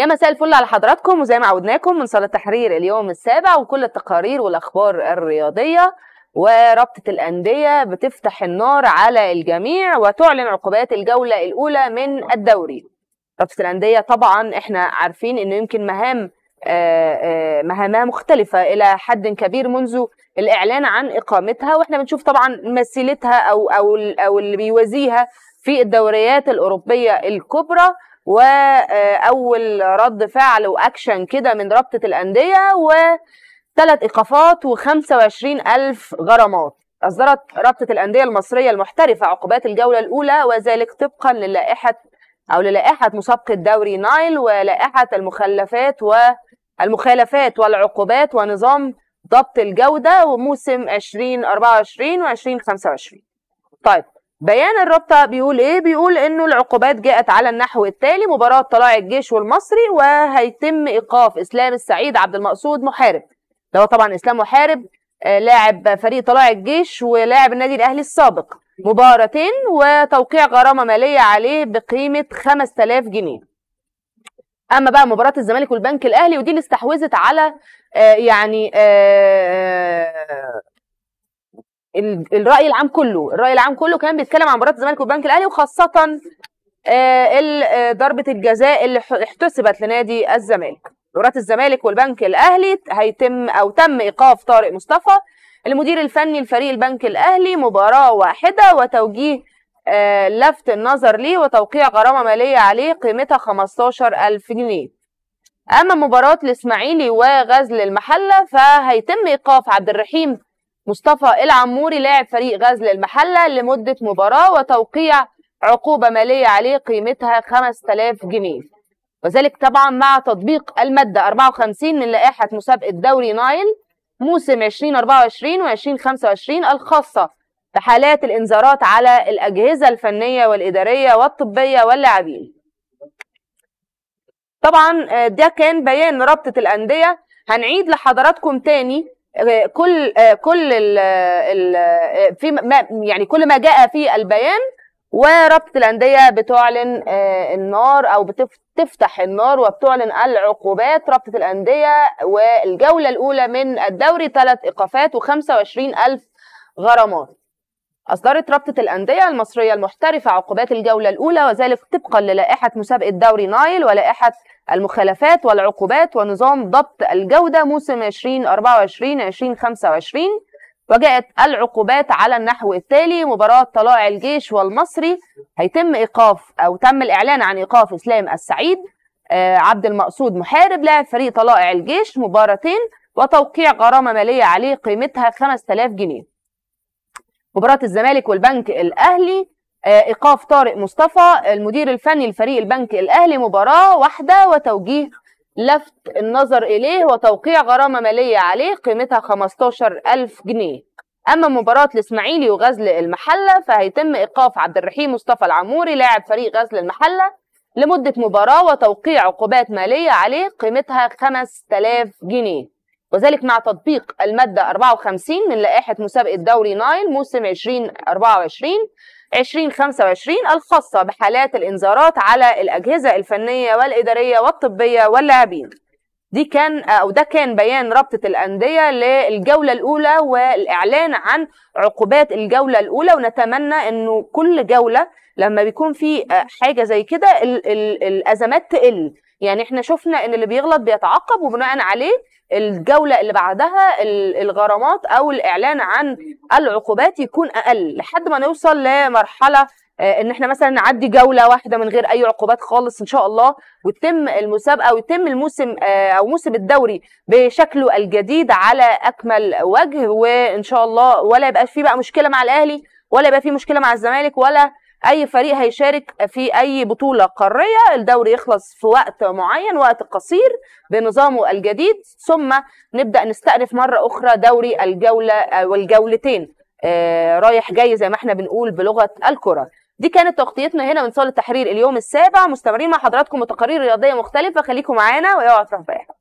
يا مساء الفل على حضراتكم وزي ما عودناكم من صالة تحرير اليوم السابع وكل التقارير والأخبار الرياضية ورابطة الأندية بتفتح النار على الجميع وتعلن عقوبات الجولة الأولى من الدوري رابطة الأندية طبعا احنا عارفين انه يمكن مهام آه، آه، مهامها مختلفة إلى حد كبير منذ الإعلان عن إقامتها وإحنا بنشوف طبعا مثيلتها أو أو أو اللي بيوازيها في الدوريات الأوروبية الكبرى واول رد فعل واكشن كده من رابطه الانديه وثلاث ايقافات و25 الف غرامات اصدرت رابطه الانديه المصريه المحترفه عقوبات الجوله الاولى وذلك طبقا للائحه او للائحه مسابقه دوري نايل ولائحه المخلفات والمخالفات والعقوبات ونظام ضبط الجوده وموسم 2024 و2025 طيب بيان الرابطه بيقول ايه بيقول انه العقوبات جاءت على النحو التالي مباراه طلاع الجيش والمصري وهيتم ايقاف اسلام السعيد عبد المقصود محارب ده طبعا اسلام محارب آه، لاعب فريق طلاع الجيش ولاعب النادي الاهلي السابق مباراتين وتوقيع غرامه ماليه عليه بقيمه 5000 جنيه اما بقى مباراه الزمالك والبنك الاهلي ودي اللي استحوذت على آه، يعني آه، الراي العام كله الراي العام كله كان بيتكلم عن مباراه الزمالك والبنك الاهلي وخاصه آه، آه، ضربه الجزاء اللي احتسبت لنادي الزمالك مباراه الزمالك والبنك الاهلي هيتم او تم ايقاف طارق مصطفى المدير الفني لفريق البنك الاهلي مباراه واحده وتوجيه آه، لفت النظر ليه وتوقيع غرامه ماليه عليه قيمتها 15000 جنيه اما مباراه الاسماعيلي وغزل المحله فهيتم ايقاف عبد الرحيم مصطفى العموري لاعب فريق غزل المحلة لمدة مباراة وتوقيع عقوبة مالية عليه قيمتها 5000 جنيه وذلك طبعا مع تطبيق المادة 54 من لائحة مسابقة دوري نايل موسم 2024 و 2025 الخاصة بحالات الإنذارات على الأجهزة الفنية والإدارية والطبية واللاعبين طبعا آه، ده كان بيان رابطة الأندية هنعيد لحضراتكم تاني كل كل ال في يعني كل ما جاء في البيان ورابطه الانديه بتعلن آه، النار او بتفتح النار وبتعلن العقوبات رابطه الانديه والجوله الاولى من الدوري ثلاث ايقافات و25 الف غرامات أصدرت رابطة الأندية المصرية المحترفة عقوبات الجولة الأولى وذلك طبقا للائحة مسابقة دوري نايل ولائحة المخالفات والعقوبات ونظام ضبط الجودة موسم 2024-2025 وجاءت العقوبات على النحو التالي مباراة طلائع الجيش والمصري هيتم إيقاف أو تم الإعلان عن إيقاف إسلام السعيد آه، عبد المقصود محارب لاعب فريق طلائع الجيش مباراتين وتوقيع غرامة مالية عليه قيمتها 5000 جنيه مباراه الزمالك والبنك الاهلي آه، ايقاف طارق مصطفى المدير الفني لفريق البنك الاهلي مباراه واحده وتوجيه لفت النظر اليه وتوقيع غرامه ماليه عليه قيمتها 15000 جنيه اما مباراه الاسماعيلي وغزل المحله فهيتم ايقاف عبد الرحيم مصطفى العموري لاعب فريق غزل المحله لمده مباراه وتوقيع عقوبات ماليه عليه قيمتها 5000 جنيه وذلك مع تطبيق المادة 54 من لائحة مسابقة دوري نايل موسم 2024 2025 الخاصة بحالات الإنذارات على الأجهزة الفنية والإدارية والطبية واللاعبين. دي كان أو ده كان بيان رابطة الأندية للجولة الأولى والإعلان عن عقوبات الجولة الأولى ونتمنى إنه كل جولة لما بيكون في آه، حاجة زي كده الأزمات تقل. يعني احنا شفنا ان اللي بيغلط بيتعاقب وبناء عليه الجوله اللي بعدها الغرامات او الاعلان عن العقوبات يكون اقل لحد ما نوصل لمرحله آه، ان احنا مثلا نعدي جوله واحده من غير اي عقوبات خالص ان شاء الله وتتم المسابقه ويتم الموسم آه، او موسم الدوري بشكله الجديد على اكمل وجه وان شاء الله ولا يبقى في بقى مشكله مع الاهلي ولا يبقى في مشكله مع الزمالك ولا اي فريق هيشارك في اي بطوله قاريه الدوري يخلص في وقت معين وقت قصير بنظامه الجديد ثم نبدا نستأنف مره اخرى دوري الجوله آه، والجولتين آه، رايح جاي زي ما احنا بنقول بلغه الكره دي كانت تغطيتنا هنا من صاله التحرير اليوم السابع مستمرين مع حضراتكم وتقارير رياضيه مختلفه خليكم معانا واوعوا تروحوا